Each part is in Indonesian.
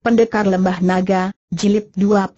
Pendekar Lembah Naga, Jilid 24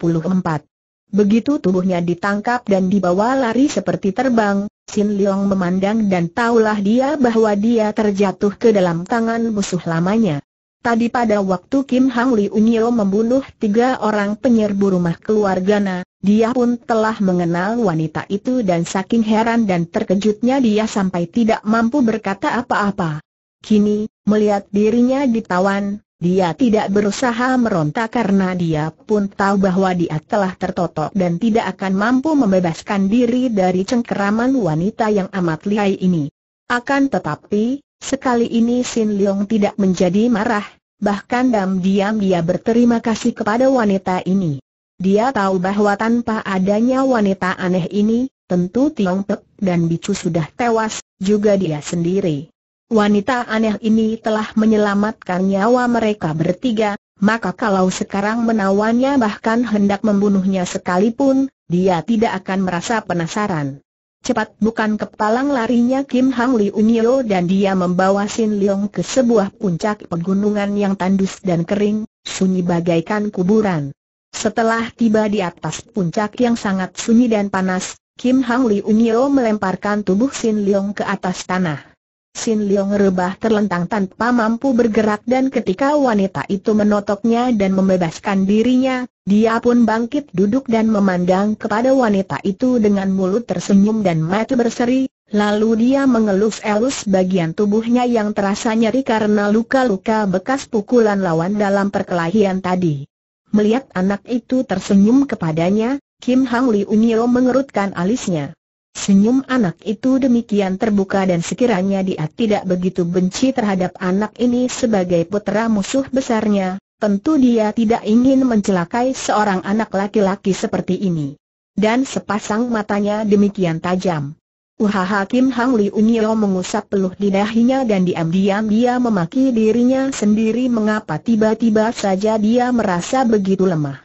Begitu tubuhnya ditangkap dan dibawa lari seperti terbang, Sin Leong memandang dan taulah dia bahwa dia terjatuh ke dalam tangan musuh lamanya. Tadi pada waktu Kim Hang Li Unyo membunuh tiga orang penyerbu rumah keluarga Na, dia pun telah mengenal wanita itu dan saking heran dan terkejutnya dia sampai tidak mampu berkata apa-apa. Kini, melihat dirinya ditawan, dia tidak berusaha meronta karena dia pun tahu bahwa dia telah tertotok dan tidak akan mampu membebaskan diri dari cengkeraman wanita yang amat lihai ini. Akan tetapi, sekali ini Sin Leong tidak menjadi marah, bahkan diam-diam dia berterima kasih kepada wanita ini. Dia tahu bahwa tanpa adanya wanita aneh ini, tentu Tiong Pek dan Bicu sudah tewas, juga dia sendiri wanita aneh ini telah menyelamatkan nyawa mereka bertiga, maka kalau sekarang menawannya bahkan hendak membunuhnya sekalipun, dia tidak akan merasa penasaran. Cepat bukan kepalang larinya Kim Hang Li Unyo dan dia membawa Sin Leong ke sebuah puncak pegunungan yang tandus dan kering, sunyi bagaikan kuburan. Setelah tiba di atas puncak yang sangat sunyi dan panas, Kim Hang Li Unyo melemparkan tubuh Sin Leong ke atas tanah. Sin Leong rebah terlentang tanpa mampu bergerak dan ketika wanita itu menotoknya dan membebaskan dirinya, dia pun bangkit duduk dan memandang kepada wanita itu dengan mulut tersenyum dan mata berseri, lalu dia mengelus-elus bagian tubuhnya yang terasa nyeri karena luka-luka bekas pukulan lawan dalam perkelahian tadi. Melihat anak itu tersenyum kepadanya, Kim Hang Li Unyo mengerutkan alisnya. Senyum anak itu demikian terbuka dan sekiranya dia tidak begitu benci terhadap anak ini sebagai putera musuh besarnya, tentu dia tidak ingin mencelakai seorang anak laki-laki seperti ini. Dan sepasang matanya demikian tajam. Uha Hakim Hang Li Unyo mengusap peluh di dahinya dan diam-diam dia memaki dirinya sendiri mengapa tiba-tiba saja dia merasa begitu lemah.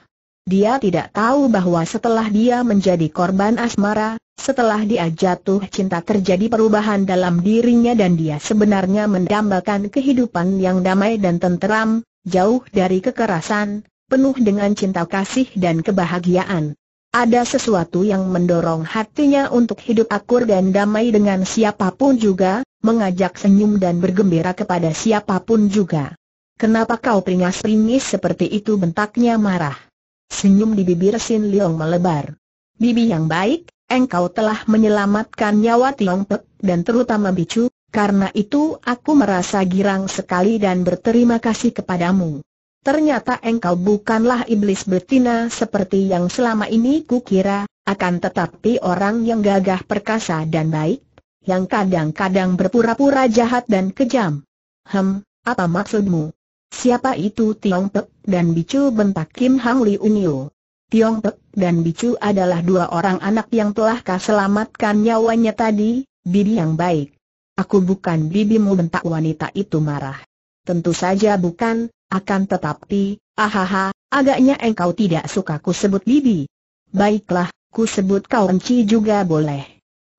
Dia tidak tahu bahwa setelah dia menjadi korban asmara, setelah dia jatuh cinta terjadi perubahan dalam dirinya dan dia sebenarnya mendambakan kehidupan yang damai dan tenteram, jauh dari kekerasan, penuh dengan cinta kasih dan kebahagiaan. Ada sesuatu yang mendorong hatinya untuk hidup akur dan damai dengan siapapun juga, mengajak senyum dan bergembira kepada siapapun juga. Kenapa kau peringas-pringis seperti itu bentaknya marah? Senyum di bibir Sin Leong melebar. Bibi yang baik, engkau telah menyelamatkan nyawa Tiong Pek dan terutama Bicu, karena itu aku merasa girang sekali dan berterima kasih kepadamu. Ternyata engkau bukanlah iblis betina seperti yang selama ini kukira, akan tetapi orang yang gagah perkasa dan baik, yang kadang-kadang berpura-pura jahat dan kejam. Hem, apa maksudmu? Siapa itu Tiong Pek dan Bicu bentak Kim Hang Li Unyo. Tiong Pek dan Bicu adalah dua orang anak yang telah kau selamatkan nyawanya tadi, bibi yang baik. Aku bukan bibimu bentak wanita itu marah. Tentu saja bukan, akan tetapi, ahaha, agaknya engkau tidak suka ku sebut bibi. Baiklah, ku sebut kau enci juga boleh.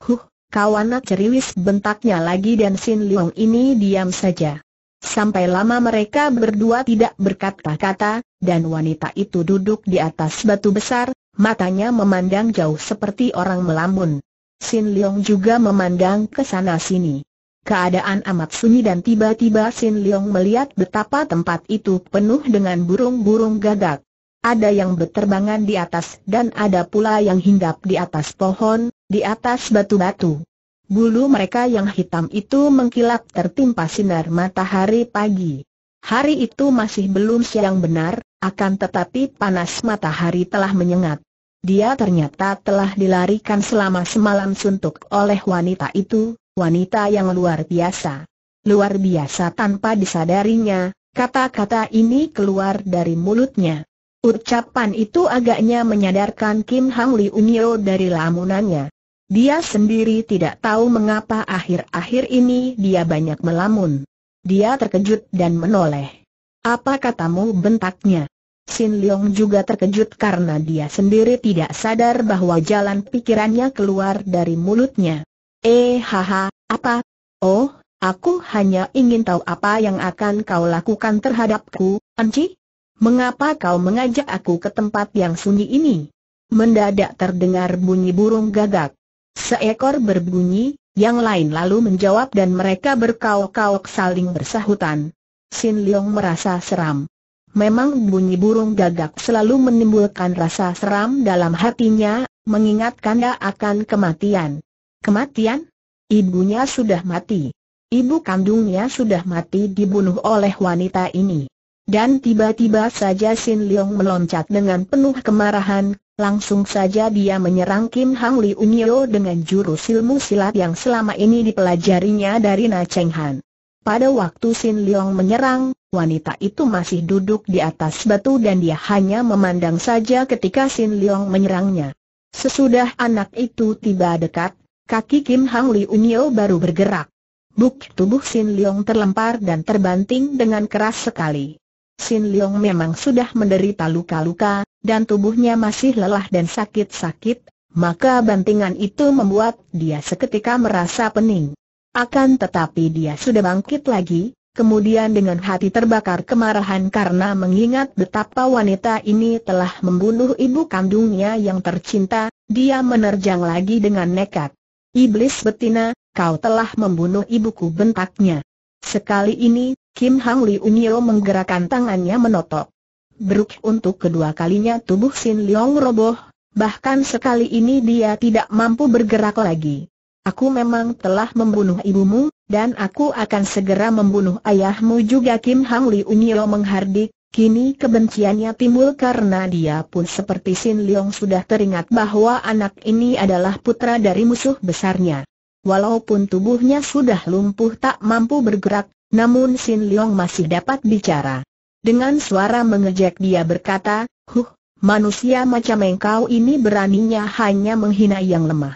Huh, kau ceriwis bentaknya lagi dan Sin Leong ini diam saja. Sampai lama mereka berdua tidak berkata-kata, dan wanita itu duduk di atas batu besar, matanya memandang jauh seperti orang melamun. Sin Leong juga memandang ke sana-sini. Keadaan amat sunyi dan tiba-tiba Sin Leong melihat betapa tempat itu penuh dengan burung-burung gagak. Ada yang berterbangan di atas dan ada pula yang hinggap di atas pohon, di atas batu-batu. Bulu mereka yang hitam itu mengkilap tertimpa sinar matahari pagi. Hari itu masih belum siang benar, akan tetapi panas matahari telah menyengat. Dia ternyata telah dilarikan selama semalam suntuk oleh wanita itu, wanita yang luar biasa. Luar biasa tanpa disadarinya, kata-kata ini keluar dari mulutnya. Ucapan itu agaknya menyadarkan Kim Hang Li Unyo dari lamunannya. Dia sendiri tidak tahu mengapa akhir-akhir ini dia banyak melamun. Dia terkejut dan menoleh. Apa katamu bentaknya? Sin Leong juga terkejut karena dia sendiri tidak sadar bahwa jalan pikirannya keluar dari mulutnya. Eh haha, apa? Oh, aku hanya ingin tahu apa yang akan kau lakukan terhadapku, Anci? Mengapa kau mengajak aku ke tempat yang sunyi ini? Mendadak terdengar bunyi burung gagak. Seekor berbunyi, yang lain lalu menjawab dan mereka berkauk kauk saling bersahutan. Sin Leong merasa seram. Memang bunyi burung gagak selalu menimbulkan rasa seram dalam hatinya, mengingatkannya akan kematian. Kematian? Ibunya sudah mati. Ibu kandungnya sudah mati dibunuh oleh wanita ini. Dan tiba-tiba saja Sin Leong meloncat dengan penuh kemarahan, Langsung saja dia menyerang Kim Hang Li Unyo dengan jurus ilmu silat yang selama ini dipelajarinya dari Na Cheng Han. Pada waktu Sin Leong menyerang, wanita itu masih duduk di atas batu dan dia hanya memandang saja ketika Sin Leong menyerangnya. Sesudah anak itu tiba dekat, kaki Kim Hang Li Unyo baru bergerak. Buk tubuh Sin Leong terlempar dan terbanting dengan keras sekali. Sin Leong memang sudah menderita luka-luka, dan tubuhnya masih lelah dan sakit-sakit, maka bantingan itu membuat dia seketika merasa pening. Akan tetapi dia sudah bangkit lagi, kemudian dengan hati terbakar kemarahan karena mengingat betapa wanita ini telah membunuh ibu kandungnya yang tercinta, dia menerjang lagi dengan nekat. Iblis betina, kau telah membunuh ibuku bentaknya. Sekali ini, Kim Hang Li Unyo menggerakkan tangannya menotok. Beruk untuk kedua kalinya tubuh Sin Liong roboh, bahkan sekali ini dia tidak mampu bergerak lagi. Aku memang telah membunuh ibumu, dan aku akan segera membunuh ayahmu juga Kim Hang Li Unyilo menghardik, kini kebenciannya timbul karena dia pun seperti Sin Liong sudah teringat bahwa anak ini adalah putra dari musuh besarnya. Walaupun tubuhnya sudah lumpuh tak mampu bergerak, namun Sin Liong masih dapat bicara. Dengan suara mengejek dia berkata, Huh, manusia macam engkau ini beraninya hanya menghina yang lemah.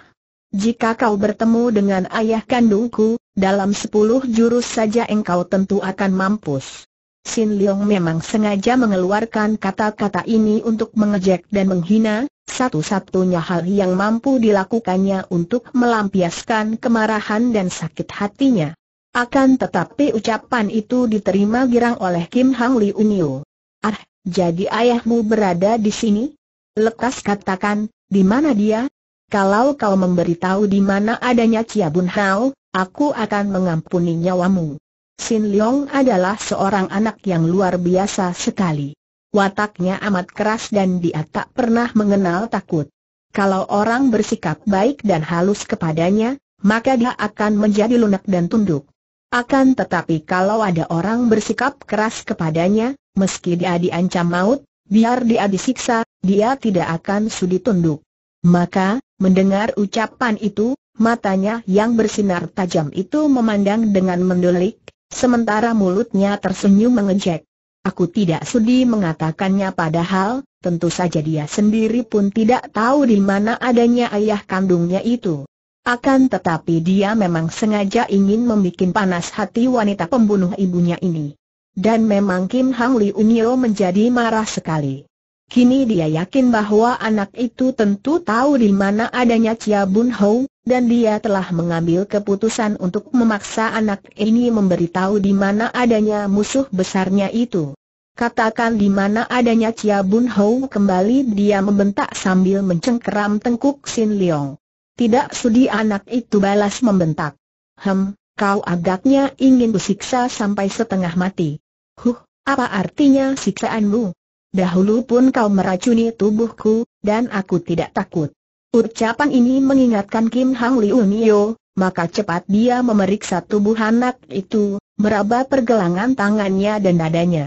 Jika kau bertemu dengan ayah kandungku, dalam sepuluh jurus saja engkau tentu akan mampus. Sin Leong memang sengaja mengeluarkan kata-kata ini untuk mengejek dan menghina, satu-satunya hal yang mampu dilakukannya untuk melampiaskan kemarahan dan sakit hatinya. Akan tetapi ucapan itu diterima girang oleh Kim Hang Unyu. Ah, jadi ayahmu berada di sini? Lekas katakan, di mana dia? Kalau kau memberitahu di mana adanya Chia Bun Hao, aku akan mengampuni nyawamu. Sin Leong adalah seorang anak yang luar biasa sekali. Wataknya amat keras dan dia tak pernah mengenal takut. Kalau orang bersikap baik dan halus kepadanya, maka dia akan menjadi lunak dan tunduk. Akan tetapi kalau ada orang bersikap keras kepadanya, meski dia diancam maut, biar dia disiksa, dia tidak akan sudi tunduk. Maka, mendengar ucapan itu, matanya yang bersinar tajam itu memandang dengan mendelik, sementara mulutnya tersenyum mengejek. Aku tidak sudi mengatakannya padahal, tentu saja dia sendiri pun tidak tahu di mana adanya ayah kandungnya itu. Akan tetapi dia memang sengaja ingin membuat panas hati wanita pembunuh ibunya ini. Dan memang Kim Hang Li Unyo menjadi marah sekali. Kini dia yakin bahwa anak itu tentu tahu di mana adanya Chia Bun Ho, dan dia telah mengambil keputusan untuk memaksa anak ini memberitahu di mana adanya musuh besarnya itu. Katakan di mana adanya Chia Bun Ho kembali dia membentak sambil mencengkeram tengkuk Sin Leong. Tidak sudi anak itu balas membentak. Hem, kau agaknya ingin disiksa sampai setengah mati. Huh, apa artinya siksaanmu? Dahulu pun kau meracuni tubuhku, dan aku tidak takut. Ucapan ini mengingatkan Kim Hang Liu Nio, maka cepat dia memeriksa tubuh anak itu, meraba pergelangan tangannya dan dadanya.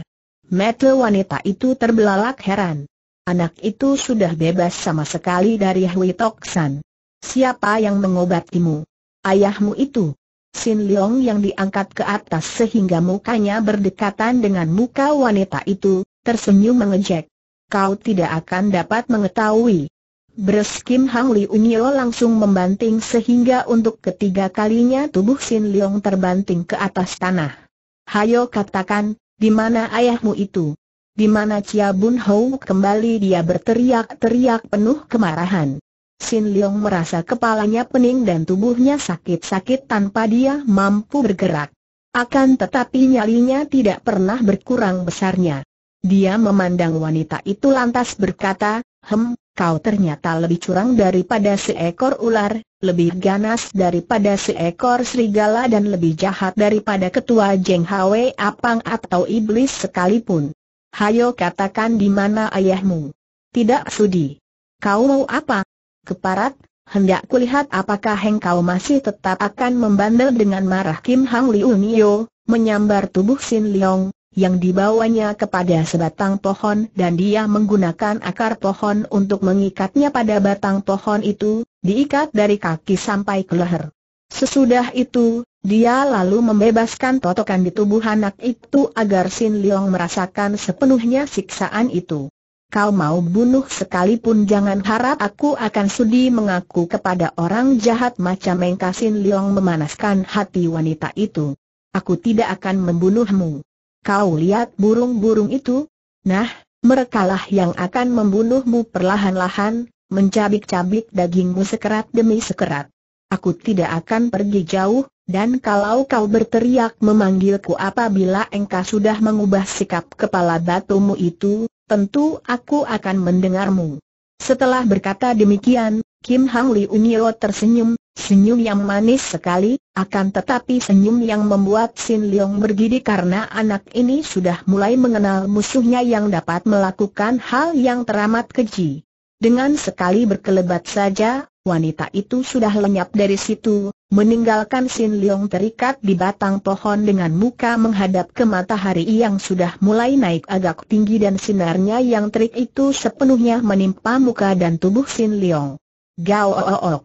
Metal wanita itu terbelalak heran. Anak itu sudah bebas sama sekali dari Hui Tok San. Siapa yang mengobatimu? Ayahmu itu. Sin Leong yang diangkat ke atas sehingga mukanya berdekatan dengan muka wanita itu, tersenyum mengejek. Kau tidak akan dapat mengetahui. Bres Kim Hang Li Unyo langsung membanting sehingga untuk ketiga kalinya tubuh Sin Leong terbanting ke atas tanah. Hayo katakan, di mana ayahmu itu? Di mana Chia Bun Hou kembali dia berteriak-teriak penuh kemarahan. Sin Leong merasa kepalanya pening dan tubuhnya sakit-sakit tanpa dia mampu bergerak. Akan tetapi nyalinya tidak pernah berkurang besarnya. Dia memandang wanita itu lantas berkata, Hem, kau ternyata lebih curang daripada seekor ular, lebih ganas daripada seekor serigala dan lebih jahat daripada ketua Jeng Hwe Apang atau iblis sekalipun. Hayo katakan di mana ayahmu. Tidak sudi. Kau mau apa? Keparat, hendak kulihat apakah engkau masih tetap akan membandel dengan marah Kim Hang Liu Nio, menyambar tubuh Sin Leong, yang dibawanya kepada sebatang pohon dan dia menggunakan akar pohon untuk mengikatnya pada batang pohon itu, diikat dari kaki sampai ke leher. Sesudah itu, dia lalu membebaskan totokan di tubuh anak itu agar Sin Leong merasakan sepenuhnya siksaan itu. Kau mau bunuh sekalipun jangan harap aku akan sudi mengaku kepada orang jahat macam Mengkasin Liong memanaskan hati wanita itu. Aku tidak akan membunuhmu. Kau lihat burung-burung itu? Nah, merekalah yang akan membunuhmu perlahan-lahan, mencabik-cabik dagingmu sekerat demi sekerat. Aku tidak akan pergi jauh, dan kalau kau berteriak memanggilku apabila engkau sudah mengubah sikap kepala batumu itu, tentu aku akan mendengarmu. Setelah berkata demikian, Kim Hang Li Unyo tersenyum, senyum yang manis sekali, akan tetapi senyum yang membuat Sin Leong bergidi karena anak ini sudah mulai mengenal musuhnya yang dapat melakukan hal yang teramat keji. Dengan sekali berkelebat saja, wanita itu sudah lenyap dari situ, meninggalkan Sin Leong terikat di batang pohon dengan muka menghadap ke matahari yang sudah mulai naik agak tinggi dan sinarnya yang terik itu sepenuhnya menimpa muka dan tubuh Sin Leong. Gao o.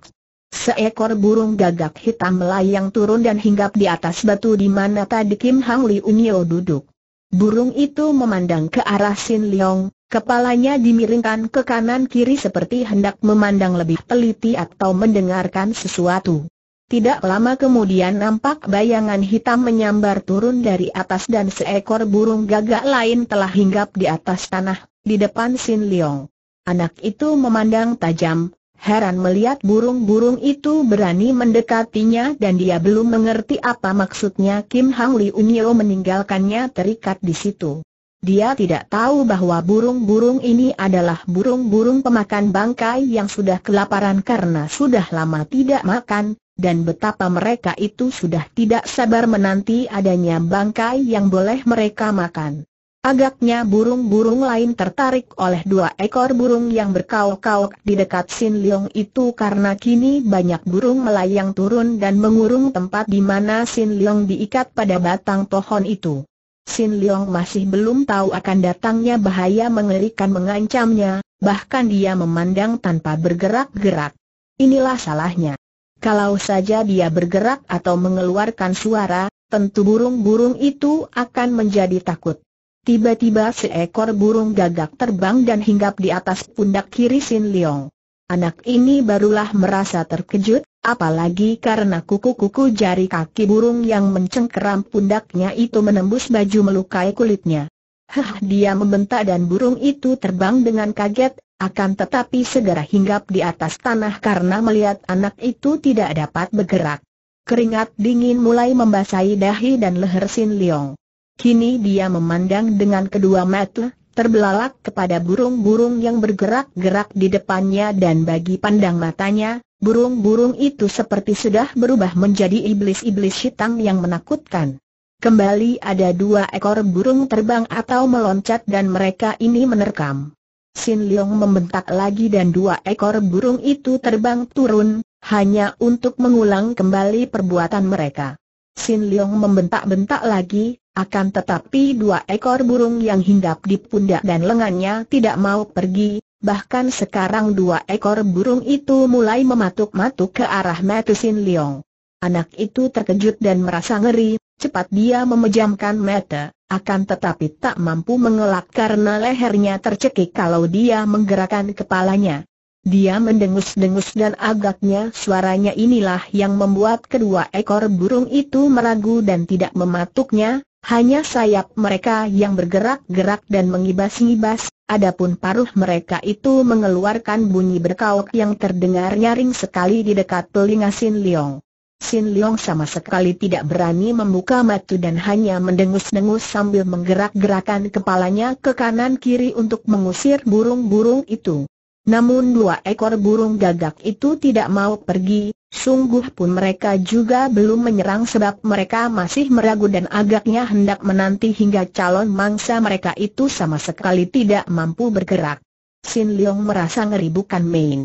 Seekor burung gagak hitam melayang turun dan hinggap di atas batu di mana tadi Kim Hang Li Unyo duduk. Burung itu memandang ke arah Sin Leong, kepalanya dimiringkan ke kanan-kiri seperti hendak memandang lebih teliti atau mendengarkan sesuatu. Tidak lama kemudian nampak bayangan hitam menyambar turun dari atas dan seekor burung gagak lain telah hinggap di atas tanah, di depan Sin Leong. Anak itu memandang tajam, heran melihat burung-burung itu berani mendekatinya dan dia belum mengerti apa maksudnya Kim Hang Li Unyo meninggalkannya terikat di situ. Dia tidak tahu bahwa burung-burung ini adalah burung-burung pemakan bangkai yang sudah kelaparan karena sudah lama tidak makan, dan betapa mereka itu sudah tidak sabar menanti adanya bangkai yang boleh mereka makan. Agaknya burung-burung lain tertarik oleh dua ekor burung yang berkauk kauk di dekat Sin Leong itu karena kini banyak burung melayang turun dan mengurung tempat di mana Sin Leong diikat pada batang pohon itu. Sin Leong masih belum tahu akan datangnya bahaya mengerikan mengancamnya, bahkan dia memandang tanpa bergerak-gerak. Inilah salahnya. Kalau saja dia bergerak atau mengeluarkan suara, tentu burung-burung itu akan menjadi takut. Tiba-tiba seekor burung gagak terbang dan hinggap di atas pundak kiri Sin Leong. Anak ini barulah merasa terkejut, apalagi karena kuku-kuku jari kaki burung yang mencengkeram pundaknya itu menembus baju melukai kulitnya. Hah dia membentak dan burung itu terbang dengan kaget, akan tetapi segera hinggap di atas tanah karena melihat anak itu tidak dapat bergerak. Keringat dingin mulai membasahi dahi dan leher Sin Leong. Kini dia memandang dengan kedua mata, terbelalak kepada burung-burung yang bergerak-gerak di depannya dan bagi pandang matanya, burung-burung itu seperti sudah berubah menjadi iblis-iblis hitam yang menakutkan. Kembali ada dua ekor burung terbang atau meloncat dan mereka ini menerkam. Sin Leong membentak lagi dan dua ekor burung itu terbang turun, hanya untuk mengulang kembali perbuatan mereka. Sin Leong membentak-bentak lagi, akan tetapi dua ekor burung yang hinggap di pundak dan lengannya tidak mau pergi, bahkan sekarang dua ekor burung itu mulai mematuk-matuk ke arah Metusin Leong. Anak itu terkejut dan merasa ngeri, cepat dia memejamkan mata, akan tetapi tak mampu mengelak karena lehernya tercekik kalau dia menggerakkan kepalanya. Dia mendengus-dengus dan agaknya suaranya inilah yang membuat kedua ekor burung itu meragu dan tidak mematuknya, hanya sayap mereka yang bergerak-gerak dan mengibas-ngibas, adapun paruh mereka itu mengeluarkan bunyi berkauk yang terdengar nyaring sekali di dekat telinga Sin Leong. Sin Leong sama sekali tidak berani membuka mata dan hanya mendengus-dengus sambil menggerak-gerakan kepalanya ke kanan-kiri untuk mengusir burung-burung itu. Namun dua ekor burung gagak itu tidak mau pergi, Sungguh pun mereka juga belum menyerang sebab mereka masih meragu dan agaknya hendak menanti hingga calon mangsa mereka itu sama sekali tidak mampu bergerak. Sin Leong merasa ngeri bukan main.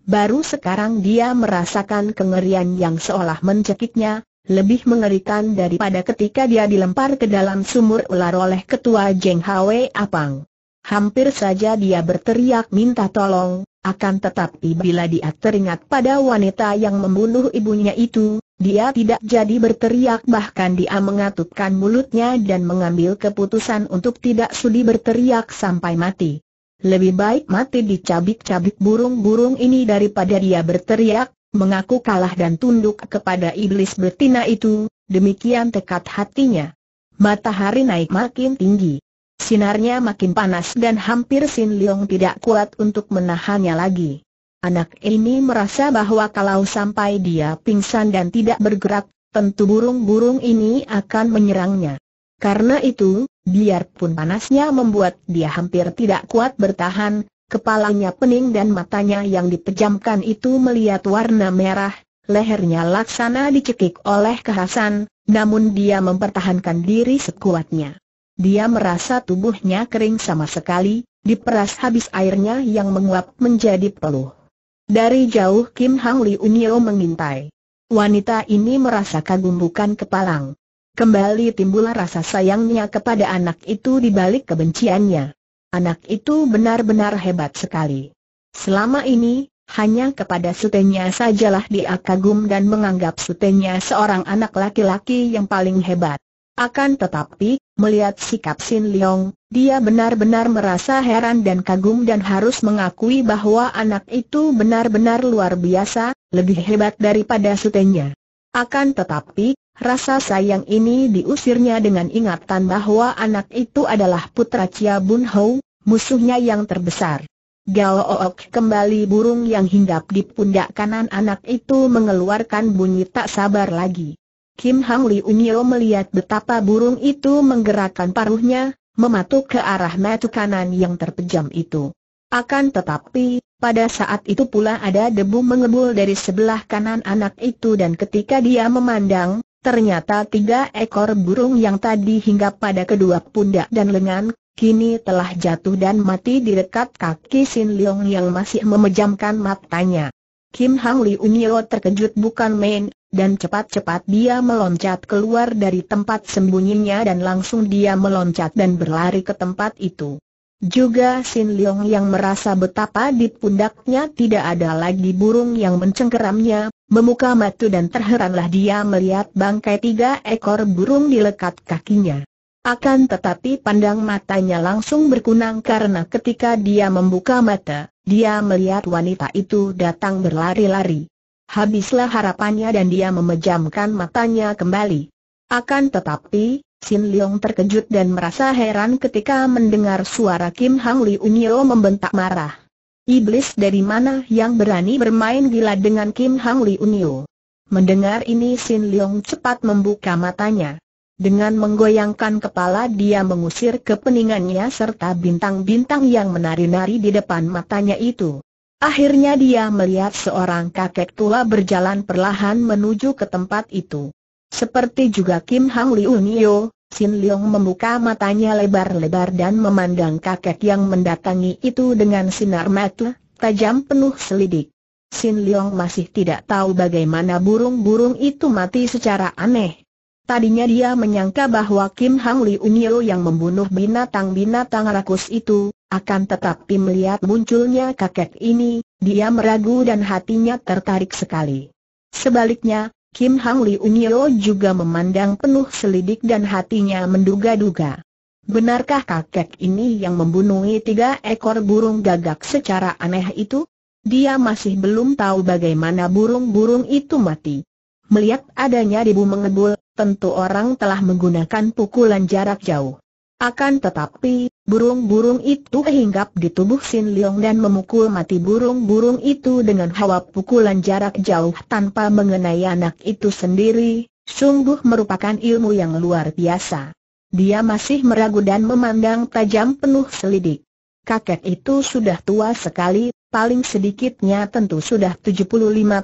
Baru sekarang dia merasakan kengerian yang seolah mencekiknya, lebih mengerikan daripada ketika dia dilempar ke dalam sumur ular oleh ketua Jeng Hwe Apang. Hampir saja dia berteriak minta tolong, akan tetapi bila dia teringat pada wanita yang membunuh ibunya itu, dia tidak jadi berteriak bahkan dia mengatupkan mulutnya dan mengambil keputusan untuk tidak sudi berteriak sampai mati. Lebih baik mati dicabik-cabik burung-burung ini daripada dia berteriak, mengaku kalah dan tunduk kepada iblis betina itu, demikian tekad hatinya. Matahari naik makin tinggi. Sinarnya makin panas dan hampir Sin Leong tidak kuat untuk menahannya lagi. Anak ini merasa bahwa kalau sampai dia pingsan dan tidak bergerak, tentu burung-burung ini akan menyerangnya. Karena itu, biarpun panasnya membuat dia hampir tidak kuat bertahan, kepalanya pening dan matanya yang dipejamkan itu melihat warna merah, lehernya laksana dicekik oleh kehasan, namun dia mempertahankan diri sekuatnya. Dia merasa tubuhnya kering sama sekali, diperas habis airnya yang menguap menjadi peluh. Dari jauh Kim Hang Li Unio mengintai. Wanita ini merasa kagum bukan kepalang. Kembali timbul rasa sayangnya kepada anak itu di balik kebenciannya. Anak itu benar-benar hebat sekali. Selama ini, hanya kepada sutenya sajalah dia kagum dan menganggap sutenya seorang anak laki-laki yang paling hebat. Akan tetapi, melihat sikap Sin Leong, dia benar-benar merasa heran dan kagum dan harus mengakui bahwa anak itu benar-benar luar biasa, lebih hebat daripada sutenya. Akan tetapi, rasa sayang ini diusirnya dengan ingatan bahwa anak itu adalah putra Chia Bun Hou, musuhnya yang terbesar. Gao Ook kembali burung yang hinggap di pundak kanan anak itu mengeluarkan bunyi tak sabar lagi. Kim Hang Unyo melihat betapa burung itu menggerakkan paruhnya, mematuk ke arah mata kanan yang terpejam itu. Akan tetapi, pada saat itu pula ada debu mengebul dari sebelah kanan anak itu dan ketika dia memandang, ternyata tiga ekor burung yang tadi hingga pada kedua pundak dan lengan, kini telah jatuh dan mati di dekat kaki Sin Leong yang masih memejamkan matanya. Kim Hang Unyo terkejut bukan main, dan cepat-cepat dia meloncat keluar dari tempat sembunyinya dan langsung dia meloncat dan berlari ke tempat itu. Juga Sin Leong yang merasa betapa di pundaknya tidak ada lagi burung yang mencengkeramnya, memuka matu dan terheranlah dia melihat bangkai tiga ekor burung di lekat kakinya. Akan tetapi pandang matanya langsung berkunang karena ketika dia membuka mata, dia melihat wanita itu datang berlari-lari. Habislah harapannya dan dia memejamkan matanya kembali. Akan tetapi, Sin Leong terkejut dan merasa heran ketika mendengar suara Kim Hang Li Unyo membentak marah. Iblis dari mana yang berani bermain gila dengan Kim Hang Li Unyo? Mendengar ini Sin Leong cepat membuka matanya. Dengan menggoyangkan kepala dia mengusir kepeningannya serta bintang-bintang yang menari-nari di depan matanya itu. Akhirnya dia melihat seorang kakek tua berjalan perlahan menuju ke tempat itu. Seperti juga Kim Hang Liu Nio, Sin Leong membuka matanya lebar-lebar dan memandang kakek yang mendatangi itu dengan sinar mata tajam penuh selidik. Sin Leong masih tidak tahu bagaimana burung-burung itu mati secara aneh. Tadinya dia menyangka bahwa Kim Hang Liu Nio yang membunuh binatang-binatang rakus itu, akan tetapi melihat munculnya kakek ini, dia meragu dan hatinya tertarik sekali. Sebaliknya, Kim Hang Li Unyo juga memandang penuh selidik dan hatinya menduga-duga. Benarkah kakek ini yang membunuh tiga ekor burung gagak secara aneh itu? Dia masih belum tahu bagaimana burung-burung itu mati. Melihat adanya debu mengebul, tentu orang telah menggunakan pukulan jarak jauh. Akan tetapi, Burung-burung itu hinggap di tubuh Sin Leong dan memukul mati burung-burung itu dengan hawa pukulan jarak jauh tanpa mengenai anak itu sendiri, sungguh merupakan ilmu yang luar biasa. Dia masih meragu dan memandang tajam penuh selidik. Kakek itu sudah tua sekali, paling sedikitnya tentu sudah 75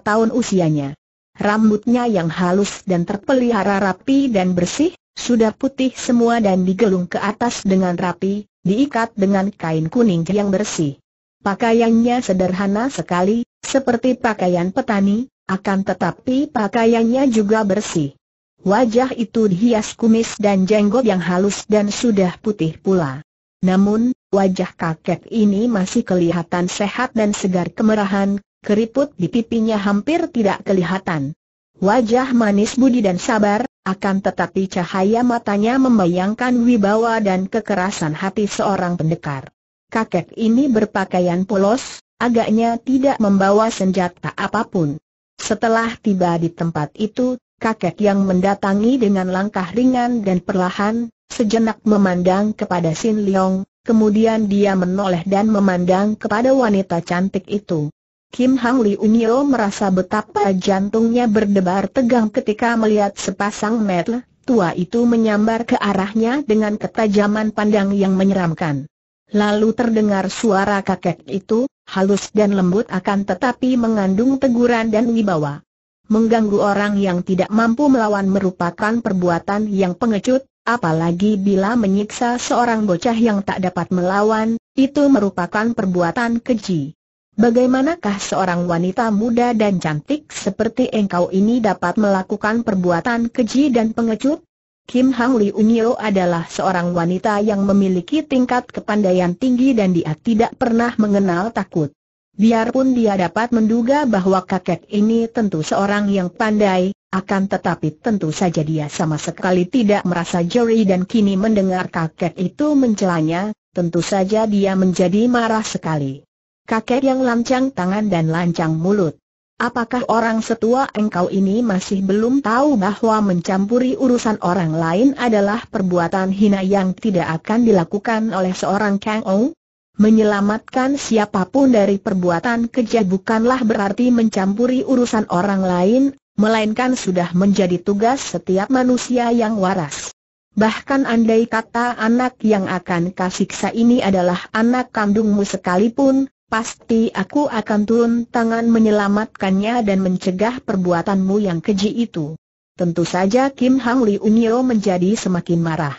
tahun usianya. Rambutnya yang halus dan terpelihara rapi dan bersih, sudah putih semua dan digelung ke atas dengan rapi, diikat dengan kain kuning yang bersih. Pakaiannya sederhana sekali, seperti pakaian petani, akan tetapi pakaiannya juga bersih. Wajah itu dihias kumis dan jenggot yang halus dan sudah putih pula. Namun, wajah kakek ini masih kelihatan sehat dan segar kemerahan, keriput di pipinya hampir tidak kelihatan. Wajah manis budi dan sabar, akan tetapi cahaya matanya membayangkan wibawa dan kekerasan hati seorang pendekar. Kakek ini berpakaian polos, agaknya tidak membawa senjata apapun. Setelah tiba di tempat itu, kakek yang mendatangi dengan langkah ringan dan perlahan, sejenak memandang kepada Sin Leong, kemudian dia menoleh dan memandang kepada wanita cantik itu. Kim Hang Unyo merasa betapa jantungnya berdebar tegang ketika melihat sepasang mata tua itu menyambar ke arahnya dengan ketajaman pandang yang menyeramkan. Lalu terdengar suara kakek itu, halus dan lembut akan tetapi mengandung teguran dan wibawa. Mengganggu orang yang tidak mampu melawan merupakan perbuatan yang pengecut, apalagi bila menyiksa seorang bocah yang tak dapat melawan, itu merupakan perbuatan keji. Bagaimanakah seorang wanita muda dan cantik seperti engkau ini dapat melakukan perbuatan keji dan pengecut? Kim Hang Li Unyo adalah seorang wanita yang memiliki tingkat kepandaian tinggi dan dia tidak pernah mengenal takut. Biarpun dia dapat menduga bahwa kakek ini tentu seorang yang pandai, akan tetapi tentu saja dia sama sekali tidak merasa jeri dan kini mendengar kakek itu mencelanya, tentu saja dia menjadi marah sekali kakek yang lancang tangan dan lancang mulut. Apakah orang setua engkau ini masih belum tahu bahwa mencampuri urusan orang lain adalah perbuatan hina yang tidak akan dilakukan oleh seorang Kang Ou? Menyelamatkan siapapun dari perbuatan kejah bukanlah berarti mencampuri urusan orang lain, melainkan sudah menjadi tugas setiap manusia yang waras. Bahkan andai kata anak yang akan kasiksa ini adalah anak kandungmu sekalipun, pasti aku akan turun tangan menyelamatkannya dan mencegah perbuatanmu yang keji itu. Tentu saja Kim Hang Li Unyo menjadi semakin marah.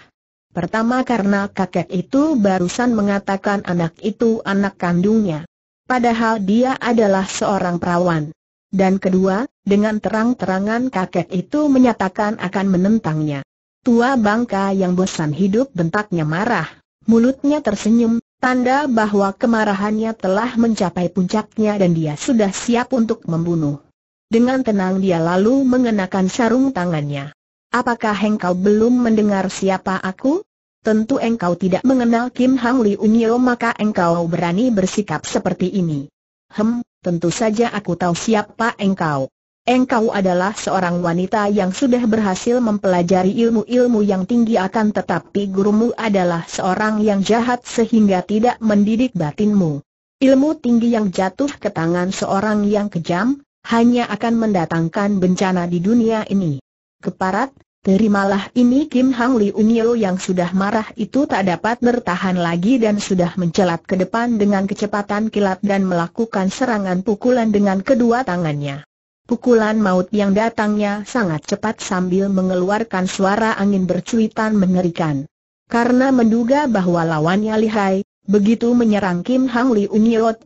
Pertama karena kakek itu barusan mengatakan anak itu anak kandungnya. Padahal dia adalah seorang perawan. Dan kedua, dengan terang-terangan kakek itu menyatakan akan menentangnya. Tua bangka yang bosan hidup bentaknya marah. Mulutnya tersenyum, Tanda bahwa kemarahannya telah mencapai puncaknya dan dia sudah siap untuk membunuh. Dengan tenang dia lalu mengenakan sarung tangannya. Apakah engkau belum mendengar siapa aku? Tentu engkau tidak mengenal Kim Hang Li Unyo maka engkau berani bersikap seperti ini. Hem, tentu saja aku tahu siapa engkau engkau adalah seorang wanita yang sudah berhasil mempelajari ilmu-ilmu yang tinggi akan tetapi gurumu adalah seorang yang jahat sehingga tidak mendidik batinmu. Ilmu tinggi yang jatuh ke tangan seorang yang kejam, hanya akan mendatangkan bencana di dunia ini. Keparat, terimalah ini Kim Hang Li Unyo yang sudah marah itu tak dapat bertahan lagi dan sudah mencelat ke depan dengan kecepatan kilat dan melakukan serangan pukulan dengan kedua tangannya. Pukulan maut yang datangnya sangat cepat sambil mengeluarkan suara angin bercuitan mengerikan. Karena menduga bahwa lawannya lihai, begitu menyerang Kim Hang Li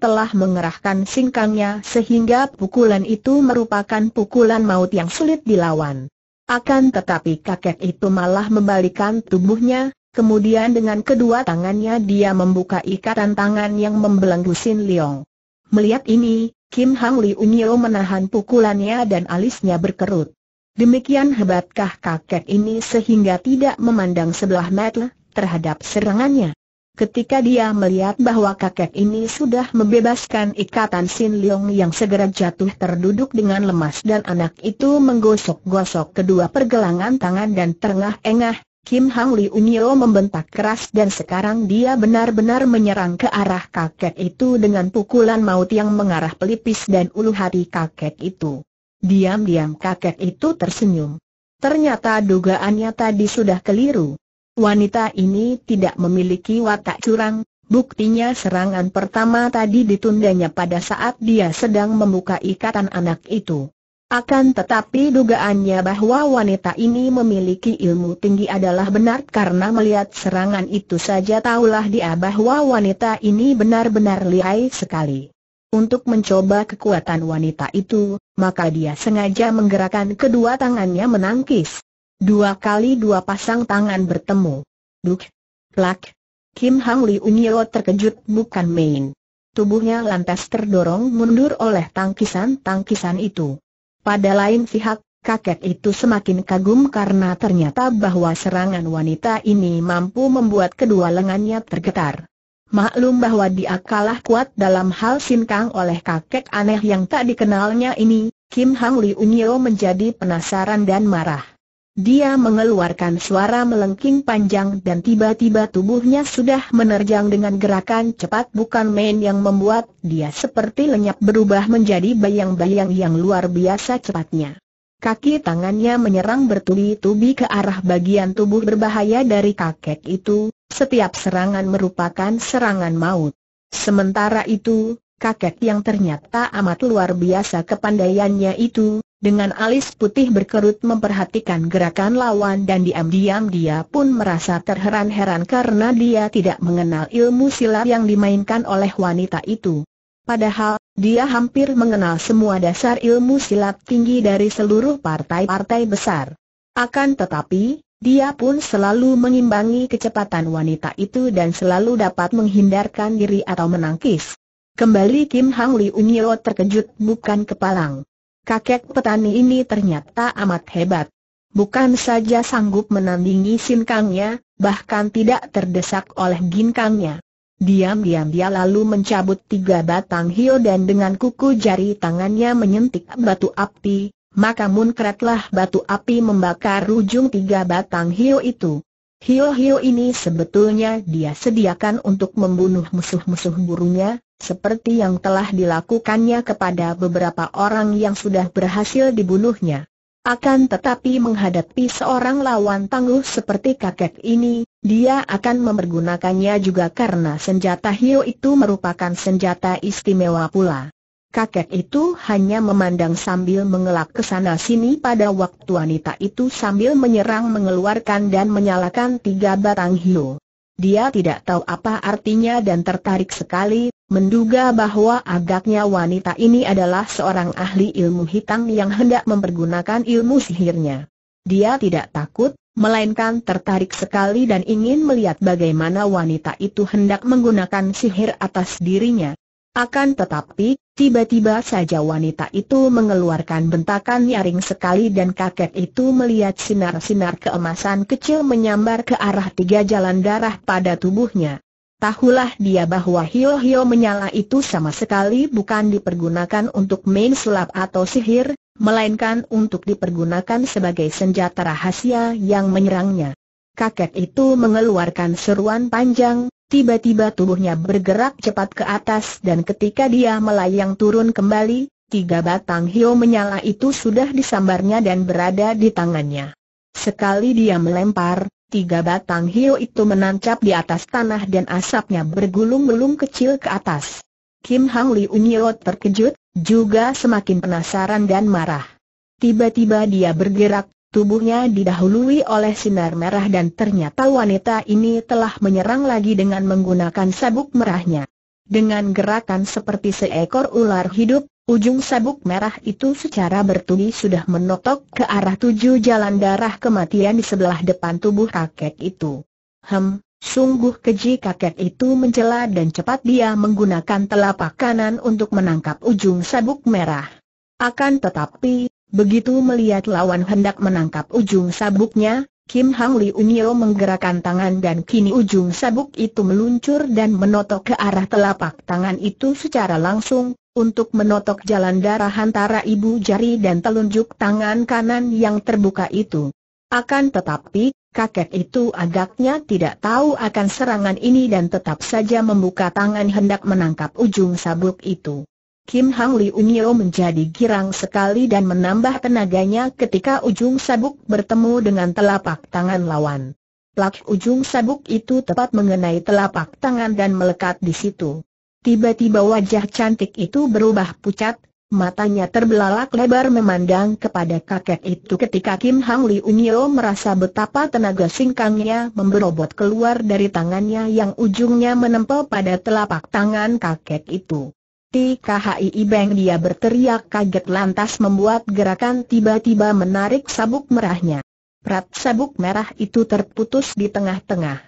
telah mengerahkan singkangnya sehingga pukulan itu merupakan pukulan maut yang sulit dilawan. Akan tetapi kakek itu malah membalikan tubuhnya, kemudian dengan kedua tangannya dia membuka ikatan tangan yang membelenggu Sin Leong. Melihat ini, Kim Hang Unyo menahan pukulannya dan alisnya berkerut. Demikian hebatkah kakek ini sehingga tidak memandang sebelah mata terhadap serangannya. Ketika dia melihat bahwa kakek ini sudah membebaskan ikatan Sin Leong yang segera jatuh terduduk dengan lemas dan anak itu menggosok-gosok kedua pergelangan tangan dan terengah-engah, Kim Hang Unyo membentak keras dan sekarang dia benar-benar menyerang ke arah kakek itu dengan pukulan maut yang mengarah pelipis dan ulu hati kakek itu. Diam-diam kakek itu tersenyum. Ternyata dugaannya tadi sudah keliru. Wanita ini tidak memiliki watak curang, buktinya serangan pertama tadi ditundanya pada saat dia sedang membuka ikatan anak itu. Akan tetapi dugaannya bahwa wanita ini memiliki ilmu tinggi adalah benar karena melihat serangan itu saja tahulah dia bahwa wanita ini benar-benar lihai sekali. Untuk mencoba kekuatan wanita itu, maka dia sengaja menggerakkan kedua tangannya menangkis. Dua kali dua pasang tangan bertemu. Duk, plak, Kim Hang Lee Unyo terkejut bukan main. Tubuhnya lantas terdorong mundur oleh tangkisan-tangkisan itu. Pada lain pihak, kakek itu semakin kagum karena ternyata bahwa serangan wanita ini mampu membuat kedua lengannya tergetar. Maklum bahwa dia kalah kuat dalam hal sinkang oleh kakek aneh yang tak dikenalnya ini, Kim Hang Li Unyo menjadi penasaran dan marah. Dia mengeluarkan suara melengking panjang dan tiba-tiba tubuhnya sudah menerjang dengan gerakan cepat bukan main yang membuat dia seperti lenyap berubah menjadi bayang-bayang yang luar biasa cepatnya. Kaki tangannya menyerang bertubi-tubi ke arah bagian tubuh berbahaya dari kakek itu, setiap serangan merupakan serangan maut. Sementara itu, kakek yang ternyata amat luar biasa kepandaiannya itu, dengan alis putih berkerut memperhatikan gerakan lawan dan diam-diam dia pun merasa terheran-heran karena dia tidak mengenal ilmu silat yang dimainkan oleh wanita itu. Padahal, dia hampir mengenal semua dasar ilmu silat tinggi dari seluruh partai-partai besar. Akan tetapi, dia pun selalu mengimbangi kecepatan wanita itu dan selalu dapat menghindarkan diri atau menangkis. Kembali Kim Hang Li Unyo terkejut bukan kepalang kakek petani ini ternyata amat hebat. Bukan saja sanggup menandingi sinkangnya, bahkan tidak terdesak oleh ginkangnya. Diam-diam dia lalu mencabut tiga batang hio dan dengan kuku jari tangannya menyentik batu api, maka munkratlah batu api membakar ujung tiga batang hio itu. Hio-hio ini sebetulnya dia sediakan untuk membunuh musuh-musuh burunya, seperti yang telah dilakukannya kepada beberapa orang yang sudah berhasil dibunuhnya. Akan tetapi menghadapi seorang lawan tangguh seperti kakek ini, dia akan mempergunakannya juga karena senjata Hio itu merupakan senjata istimewa pula. Kakek itu hanya memandang sambil mengelak ke sana sini pada waktu wanita itu sambil menyerang mengeluarkan dan menyalakan tiga batang hiu. Dia tidak tahu apa artinya dan tertarik sekali, menduga bahwa agaknya wanita ini adalah seorang ahli ilmu hitam yang hendak mempergunakan ilmu sihirnya. Dia tidak takut, melainkan tertarik sekali dan ingin melihat bagaimana wanita itu hendak menggunakan sihir atas dirinya. Akan tetapi, Tiba-tiba saja wanita itu mengeluarkan bentakan nyaring sekali dan kakek itu melihat sinar-sinar keemasan kecil menyambar ke arah tiga jalan darah pada tubuhnya. Tahulah dia bahwa hio-hio menyala itu sama sekali bukan dipergunakan untuk main sulap atau sihir, melainkan untuk dipergunakan sebagai senjata rahasia yang menyerangnya. Kakek itu mengeluarkan seruan panjang, Tiba-tiba tubuhnya bergerak cepat ke atas dan ketika dia melayang turun kembali, tiga batang hio menyala itu sudah disambarnya dan berada di tangannya. Sekali dia melempar, tiga batang hio itu menancap di atas tanah dan asapnya bergulung-gulung kecil ke atas. Kim Hang Li unyilot terkejut, juga semakin penasaran dan marah. Tiba-tiba dia bergerak, Tubuhnya didahului oleh sinar merah dan ternyata wanita ini telah menyerang lagi dengan menggunakan sabuk merahnya. Dengan gerakan seperti seekor ular hidup, ujung sabuk merah itu secara bertubi sudah menotok ke arah tujuh jalan darah kematian di sebelah depan tubuh kakek itu. Hem, Sungguh keji kakek itu mencela dan cepat dia menggunakan telapak kanan untuk menangkap ujung sabuk merah. Akan tetapi, Begitu melihat lawan hendak menangkap ujung sabuknya, Kim Hang Li Unyo menggerakkan tangan dan kini ujung sabuk itu meluncur dan menotok ke arah telapak tangan itu secara langsung, untuk menotok jalan darah antara ibu jari dan telunjuk tangan kanan yang terbuka itu. Akan tetapi, kakek itu agaknya tidak tahu akan serangan ini dan tetap saja membuka tangan hendak menangkap ujung sabuk itu. Kim Hang Li Unyo menjadi girang sekali dan menambah tenaganya ketika ujung sabuk bertemu dengan telapak tangan lawan. Plak ujung sabuk itu tepat mengenai telapak tangan dan melekat di situ. Tiba-tiba wajah cantik itu berubah pucat, matanya terbelalak lebar memandang kepada kakek itu ketika Kim Hang Li Unyo merasa betapa tenaga singkangnya memberobot keluar dari tangannya yang ujungnya menempel pada telapak tangan kakek itu. TKHI ibeng dia berteriak kaget lantas membuat gerakan tiba-tiba menarik sabuk merahnya. Prat sabuk merah itu terputus di tengah-tengah.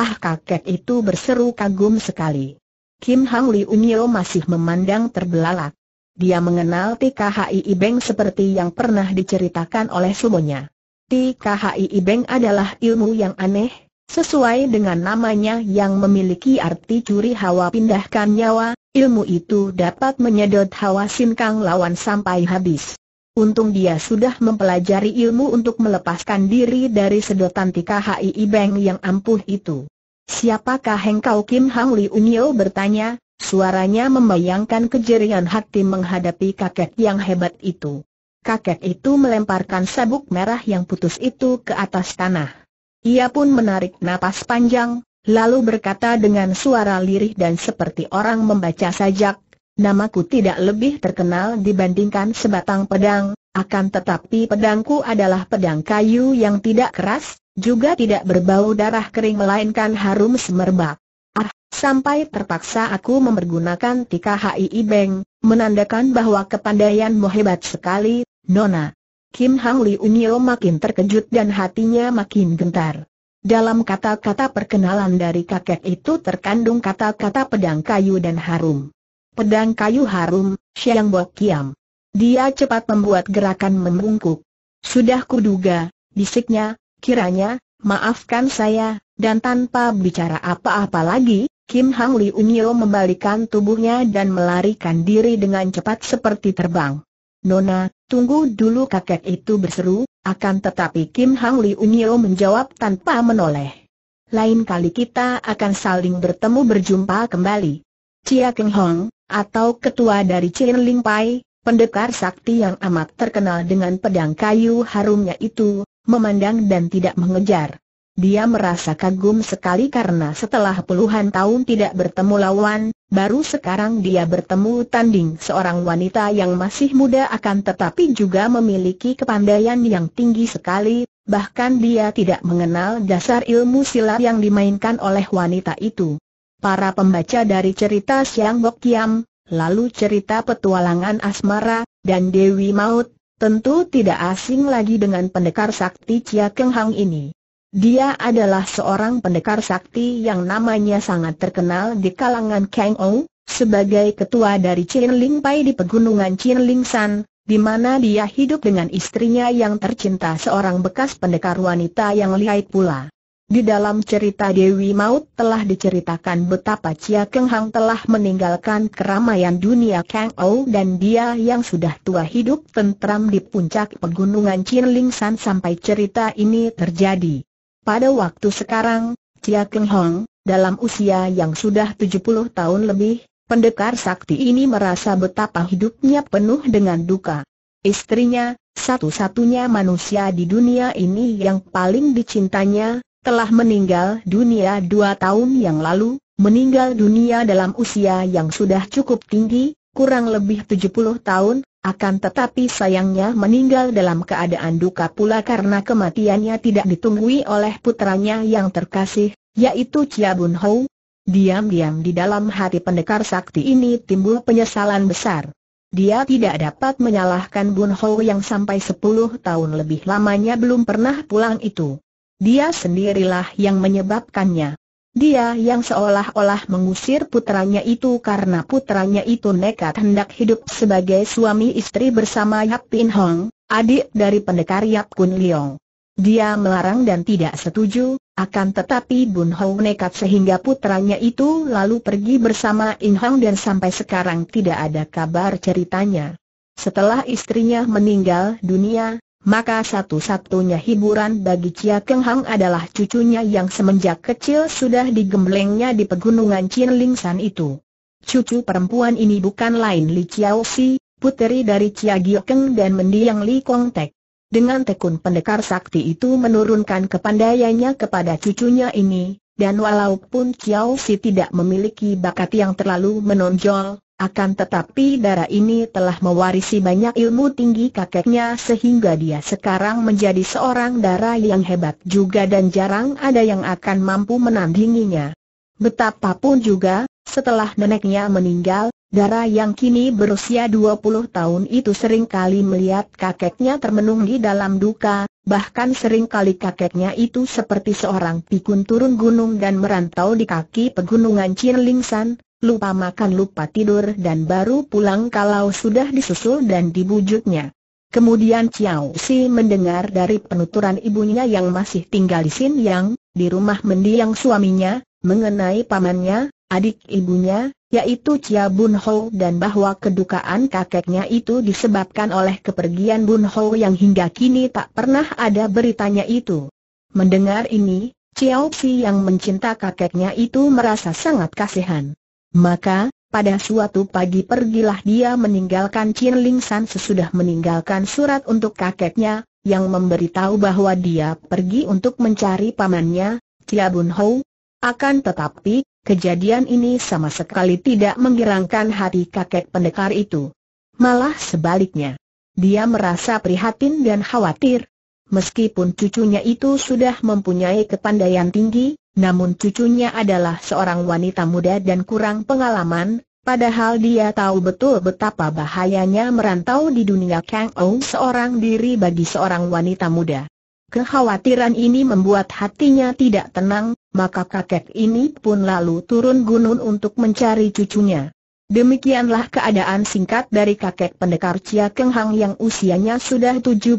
Ah kakek itu berseru kagum sekali. Kim Hang Li Unyo masih memandang terbelalak. Dia mengenal TKHI Ibeng seperti yang pernah diceritakan oleh sumonya. TKHI Ibeng adalah ilmu yang aneh, Sesuai dengan namanya yang memiliki arti curi hawa pindahkan nyawa, ilmu itu dapat menyedot hawa sinkang lawan sampai habis. Untung dia sudah mempelajari ilmu untuk melepaskan diri dari sedotan tika hai ibeng yang ampuh itu. Siapakah Hengkau Kim Hang Li Unyo bertanya, suaranya membayangkan kejerian hati menghadapi kakek yang hebat itu. Kakek itu melemparkan sabuk merah yang putus itu ke atas tanah. Ia pun menarik napas panjang, lalu berkata dengan suara lirih dan seperti orang membaca sajak, Namaku tidak lebih terkenal dibandingkan sebatang pedang, akan tetapi pedangku adalah pedang kayu yang tidak keras, juga tidak berbau darah kering melainkan harum semerbak. Ah, sampai terpaksa aku mempergunakan tika HII Beng, menandakan bahwa kepandaianmu hebat sekali, Nona. Kim Hang Unyil makin terkejut dan hatinya makin gentar. Dalam kata-kata perkenalan dari kakek itu terkandung kata-kata pedang kayu dan harum. Pedang kayu harum, Siang Bo Kiam. Dia cepat membuat gerakan membungkuk. Sudah kuduga, bisiknya, kiranya, maafkan saya, dan tanpa bicara apa-apa lagi, Kim Hang Unyil membalikan tubuhnya dan melarikan diri dengan cepat seperti terbang. Nona, tunggu dulu kakek itu berseru, akan tetapi Kim Hang Li Unyo menjawab tanpa menoleh. Lain kali kita akan saling bertemu berjumpa kembali. Chia Keng Hong, atau ketua dari Chin Ling Pai, pendekar sakti yang amat terkenal dengan pedang kayu harumnya itu, memandang dan tidak mengejar. Dia merasa kagum sekali karena setelah puluhan tahun tidak bertemu lawan, Baru sekarang dia bertemu tanding seorang wanita yang masih muda akan tetapi juga memiliki kepandaian yang tinggi sekali, bahkan dia tidak mengenal dasar ilmu silat yang dimainkan oleh wanita itu. Para pembaca dari cerita Siang Bok Kiam, lalu cerita petualangan asmara, dan Dewi Maut, tentu tidak asing lagi dengan pendekar sakti Chia Keng Hang ini. Dia adalah seorang pendekar sakti yang namanya sangat terkenal di kalangan Kang Ou, sebagai ketua dari Chin Ling Pai di pegunungan Chin Ling San, di mana dia hidup dengan istrinya yang tercinta seorang bekas pendekar wanita yang lihai pula. Di dalam cerita Dewi Maut telah diceritakan betapa Chia Keng Hang telah meninggalkan keramaian dunia Kang Ou dan dia yang sudah tua hidup tentram di puncak pegunungan Chin Ling San sampai cerita ini terjadi. Pada waktu sekarang, Chia Keng Hong, dalam usia yang sudah 70 tahun lebih, pendekar sakti ini merasa betapa hidupnya penuh dengan duka. Istrinya, satu-satunya manusia di dunia ini yang paling dicintanya, telah meninggal dunia dua tahun yang lalu, meninggal dunia dalam usia yang sudah cukup tinggi, kurang lebih 70 tahun, akan tetapi sayangnya meninggal dalam keadaan duka pula karena kematiannya tidak ditunggui oleh putranya yang terkasih, yaitu Chia Bun Hou. Diam-diam di dalam hati pendekar sakti ini timbul penyesalan besar. Dia tidak dapat menyalahkan Bun Ho yang sampai 10 tahun lebih lamanya belum pernah pulang itu. Dia sendirilah yang menyebabkannya. Dia yang seolah-olah mengusir putranya itu karena putranya itu nekat hendak hidup sebagai suami istri bersama Yap Pin Hong, adik dari pendekar Yap Kun Leong. Dia melarang dan tidak setuju, akan tetapi Bun Hong nekat sehingga putranya itu lalu pergi bersama In Hong dan sampai sekarang tidak ada kabar ceritanya. Setelah istrinya meninggal dunia, maka satu-satunya hiburan bagi Chia Keng Hang adalah cucunya yang semenjak kecil sudah digemblengnya di pegunungan Chin Ling San itu. Cucu perempuan ini bukan lain Li Chiao Si, puteri dari Chia Keng dan mendiang Li Kong Tek. Dengan tekun pendekar sakti itu menurunkan kepandaiannya kepada cucunya ini, dan walaupun Chiao Si tidak memiliki bakat yang terlalu menonjol, akan tetapi darah ini telah mewarisi banyak ilmu tinggi kakeknya sehingga dia sekarang menjadi seorang darah yang hebat juga dan jarang ada yang akan mampu menandinginya. Betapapun juga, setelah neneknya meninggal, darah yang kini berusia 20 tahun itu seringkali melihat kakeknya termenung di dalam duka, bahkan seringkali kakeknya itu seperti seorang pikun turun gunung dan merantau di kaki pegunungan Chinlingsan, lupa makan lupa tidur dan baru pulang kalau sudah disusul dan dibujuknya. Kemudian Chiao Si mendengar dari penuturan ibunya yang masih tinggal di Sin Yang, di rumah mendiang suaminya, mengenai pamannya, adik ibunya, yaitu Chia Bun Ho dan bahwa kedukaan kakeknya itu disebabkan oleh kepergian Bun Ho yang hingga kini tak pernah ada beritanya itu. Mendengar ini, Chiao Si yang mencinta kakeknya itu merasa sangat kasihan. Maka, pada suatu pagi pergilah dia meninggalkan Chin Ling San sesudah meninggalkan surat untuk kakeknya, yang memberitahu bahwa dia pergi untuk mencari pamannya, Chia Bun Hou. Akan tetapi, kejadian ini sama sekali tidak menggerangkan hati kakek pendekar itu. Malah sebaliknya, dia merasa prihatin dan khawatir. Meskipun cucunya itu sudah mempunyai kepandaian tinggi, namun cucunya adalah seorang wanita muda dan kurang pengalaman, padahal dia tahu betul betapa bahayanya merantau di dunia Kang Ou seorang diri bagi seorang wanita muda. Kekhawatiran ini membuat hatinya tidak tenang, maka kakek ini pun lalu turun gunung untuk mencari cucunya. Demikianlah keadaan singkat dari kakek pendekar Chia Keng Hang yang usianya sudah 75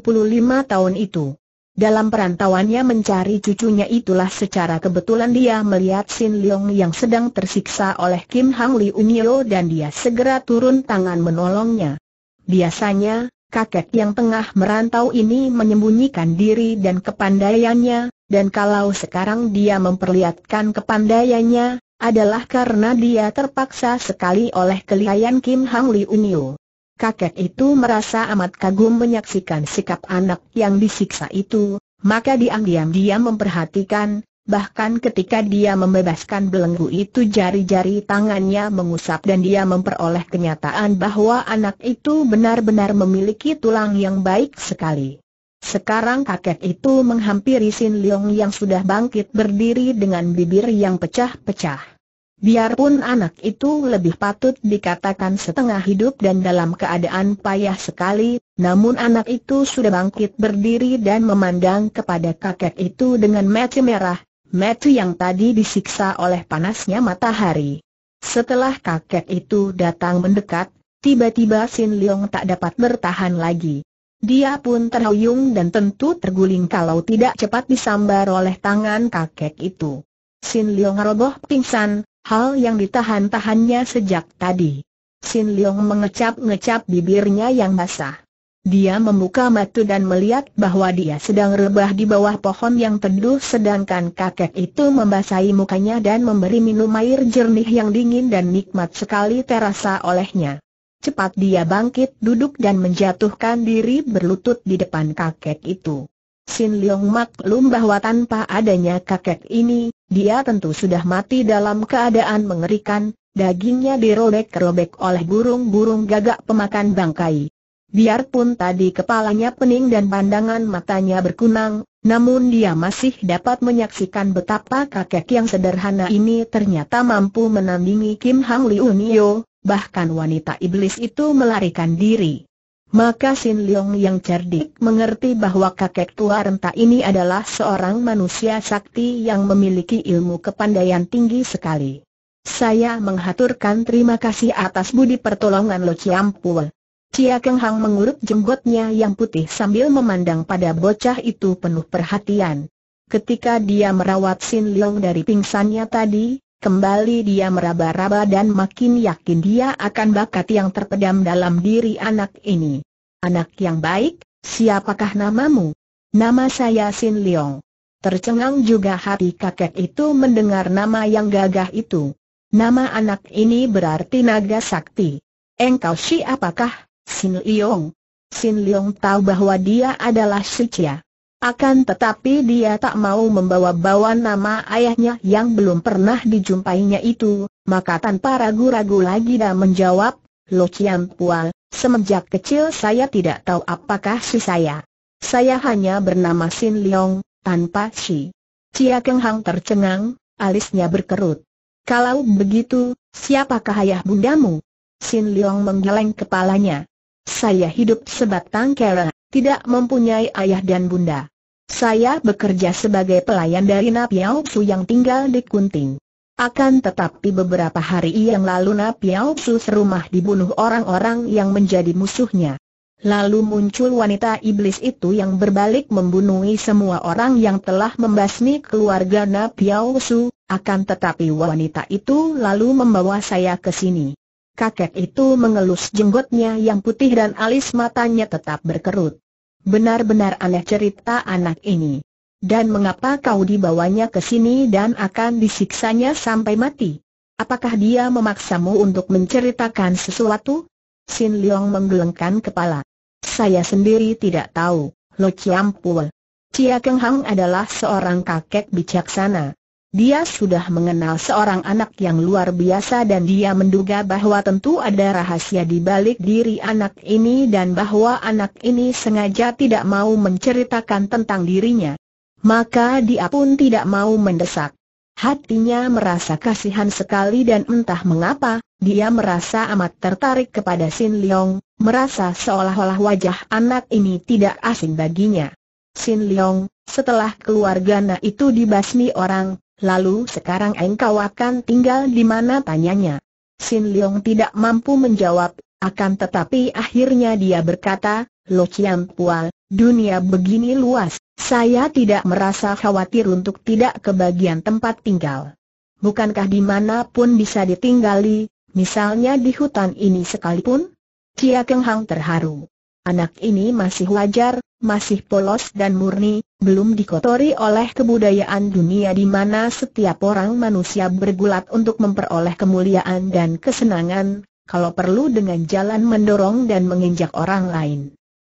tahun itu. Dalam perantauannya mencari cucunya itulah secara kebetulan dia melihat Sin Leong yang sedang tersiksa oleh Kim Hang Li Unyo dan dia segera turun tangan menolongnya. Biasanya, kakek yang tengah merantau ini menyembunyikan diri dan kepandaiannya, dan kalau sekarang dia memperlihatkan kepandaiannya, adalah karena dia terpaksa sekali oleh kelihayan Kim Hang Li Unyo kakek itu merasa amat kagum menyaksikan sikap anak yang disiksa itu, maka diam-diam dia memperhatikan, bahkan ketika dia membebaskan belenggu itu jari-jari tangannya mengusap dan dia memperoleh kenyataan bahwa anak itu benar-benar memiliki tulang yang baik sekali. Sekarang kakek itu menghampiri Sin Leong yang sudah bangkit berdiri dengan bibir yang pecah-pecah. Biarpun anak itu lebih patut dikatakan setengah hidup dan dalam keadaan payah sekali, namun anak itu sudah bangkit berdiri dan memandang kepada kakek itu dengan mata merah, mata yang tadi disiksa oleh panasnya matahari. Setelah kakek itu datang mendekat, tiba-tiba Sin Leong tak dapat bertahan lagi. Dia pun terhuyung dan tentu terguling kalau tidak cepat disambar oleh tangan kakek itu. Sin Leong roboh pingsan, hal yang ditahan-tahannya sejak tadi. Sin Leong mengecap-ngecap bibirnya yang basah. Dia membuka mata dan melihat bahwa dia sedang rebah di bawah pohon yang teduh sedangkan kakek itu membasahi mukanya dan memberi minum air jernih yang dingin dan nikmat sekali terasa olehnya. Cepat dia bangkit duduk dan menjatuhkan diri berlutut di depan kakek itu. Sin Leong maklum bahwa tanpa adanya kakek ini, dia tentu sudah mati dalam keadaan mengerikan, dagingnya dirobek-robek oleh burung-burung gagak pemakan bangkai. Biarpun tadi kepalanya pening dan pandangan matanya berkunang, namun dia masih dapat menyaksikan betapa kakek yang sederhana ini ternyata mampu menandingi Kim Hang Lee Unio, bahkan wanita iblis itu melarikan diri. Maka Sin Leong yang cerdik mengerti bahwa kakek tua renta ini adalah seorang manusia sakti yang memiliki ilmu kepandaian tinggi sekali. Saya menghaturkan terima kasih atas budi pertolongan Lo Ciampul. Cia Keng Hang mengurut jenggotnya yang putih sambil memandang pada bocah itu penuh perhatian. Ketika dia merawat Sin Leong dari pingsannya tadi, Kembali dia meraba-raba dan makin yakin dia akan bakat yang terpedam dalam diri anak ini. Anak yang baik, siapakah namamu? Nama saya Sin Leong. Tercengang juga hati kakek itu mendengar nama yang gagah itu. Nama anak ini berarti naga sakti. Engkau siapakah, Sin Leong? Sin Leong tahu bahwa dia adalah Chia. Akan tetapi dia tak mau membawa-bawa nama ayahnya yang belum pernah dijumpainya itu, maka tanpa ragu-ragu lagi dia menjawab, Lo Chiam Pual, semenjak kecil saya tidak tahu apakah si saya. Saya hanya bernama Sin Leong, tanpa si. Cia Keng Hang tercengang, alisnya berkerut. Kalau begitu, siapakah ayah bundamu? Sin Leong menggeleng kepalanya. Saya hidup sebatang kera tidak mempunyai ayah dan bunda. Saya bekerja sebagai pelayan dari Napiao Su yang tinggal di Kunting. Akan tetapi beberapa hari yang lalu Napiao Su serumah dibunuh orang-orang yang menjadi musuhnya. Lalu muncul wanita iblis itu yang berbalik membunuhi semua orang yang telah membasmi keluarga Napiao Su, akan tetapi wanita itu lalu membawa saya ke sini. Kakek itu mengelus jenggotnya yang putih dan alis matanya tetap berkerut. Benar-benar aneh cerita anak ini. Dan mengapa kau dibawanya ke sini dan akan disiksanya sampai mati? Apakah dia memaksamu untuk menceritakan sesuatu? Sin Leong menggelengkan kepala. Saya sendiri tidak tahu, Lo Chiam Pul. Cia Keng Hang adalah seorang kakek bijaksana. Dia sudah mengenal seorang anak yang luar biasa dan dia menduga bahwa tentu ada rahasia di balik diri anak ini dan bahwa anak ini sengaja tidak mau menceritakan tentang dirinya. Maka dia pun tidak mau mendesak. Hatinya merasa kasihan sekali dan entah mengapa, dia merasa amat tertarik kepada Sin Leong, merasa seolah-olah wajah anak ini tidak asing baginya. Sin Leong, setelah keluarga na itu dibasmi orang, Lalu sekarang engkau akan tinggal di mana tanyanya? Sin Leong tidak mampu menjawab, akan tetapi akhirnya dia berkata, Lo Chiam Pual, dunia begini luas, saya tidak merasa khawatir untuk tidak kebagian tempat tinggal. Bukankah dimanapun bisa ditinggali, misalnya di hutan ini sekalipun? Chia Keng Hang terharu. Anak ini masih wajar, masih polos dan murni, belum dikotori oleh kebudayaan dunia di mana setiap orang manusia bergulat untuk memperoleh kemuliaan dan kesenangan, kalau perlu dengan jalan mendorong dan menginjak orang lain.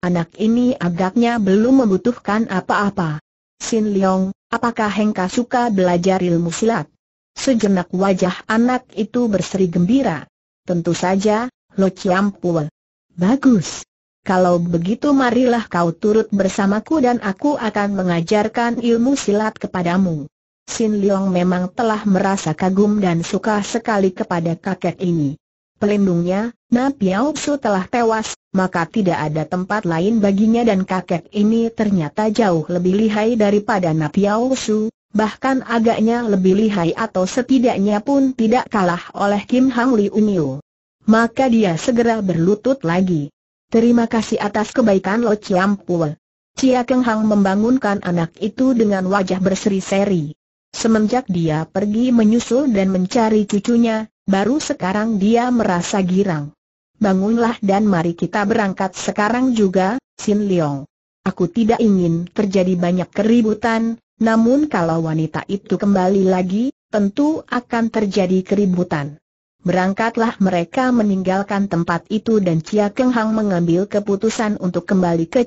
Anak ini agaknya belum membutuhkan apa-apa. Sin Leong, apakah Hengka suka belajar ilmu silat? Sejenak wajah anak itu berseri gembira. Tentu saja, Lo Chiam Pul. Bagus. Kalau begitu marilah kau turut bersamaku dan aku akan mengajarkan ilmu silat kepadamu. Sin Leong memang telah merasa kagum dan suka sekali kepada kakek ini. Pelindungnya, Na Piao Su telah tewas, maka tidak ada tempat lain baginya dan kakek ini ternyata jauh lebih lihai daripada Na Piao Su, bahkan agaknya lebih lihai atau setidaknya pun tidak kalah oleh Kim Hang Li Unyu. Maka dia segera berlutut lagi. Terima kasih atas kebaikan Lo Chiam Cia Keng Hang membangunkan anak itu dengan wajah berseri-seri. Semenjak dia pergi menyusul dan mencari cucunya, baru sekarang dia merasa girang. Bangunlah dan mari kita berangkat sekarang juga, Sin Leong. Aku tidak ingin terjadi banyak keributan, namun kalau wanita itu kembali lagi, tentu akan terjadi keributan. Berangkatlah mereka meninggalkan tempat itu dan Chia Keng Hang mengambil keputusan untuk kembali ke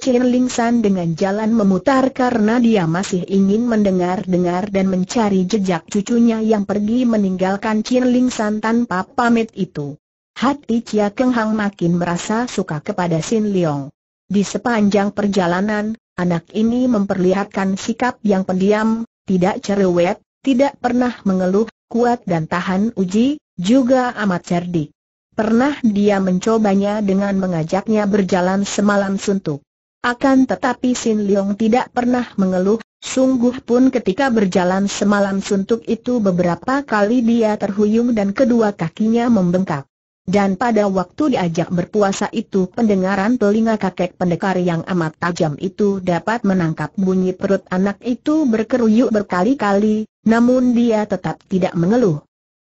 San dengan jalan memutar karena dia masih ingin mendengar-dengar dan mencari jejak cucunya yang pergi meninggalkan San tanpa pamit itu. Hati Chia Keng Hang makin merasa suka kepada Sin Leong. Di sepanjang perjalanan, anak ini memperlihatkan sikap yang pendiam, tidak cerewet, tidak pernah mengeluh, kuat dan tahan uji, juga amat cerdik. Pernah dia mencobanya dengan mengajaknya berjalan semalam suntuk. Akan tetapi Sin Leong tidak pernah mengeluh, sungguh pun ketika berjalan semalam suntuk itu beberapa kali dia terhuyung dan kedua kakinya membengkak. Dan pada waktu diajak berpuasa itu pendengaran telinga kakek pendekar yang amat tajam itu dapat menangkap bunyi perut anak itu berkeruyuk berkali-kali, namun dia tetap tidak mengeluh.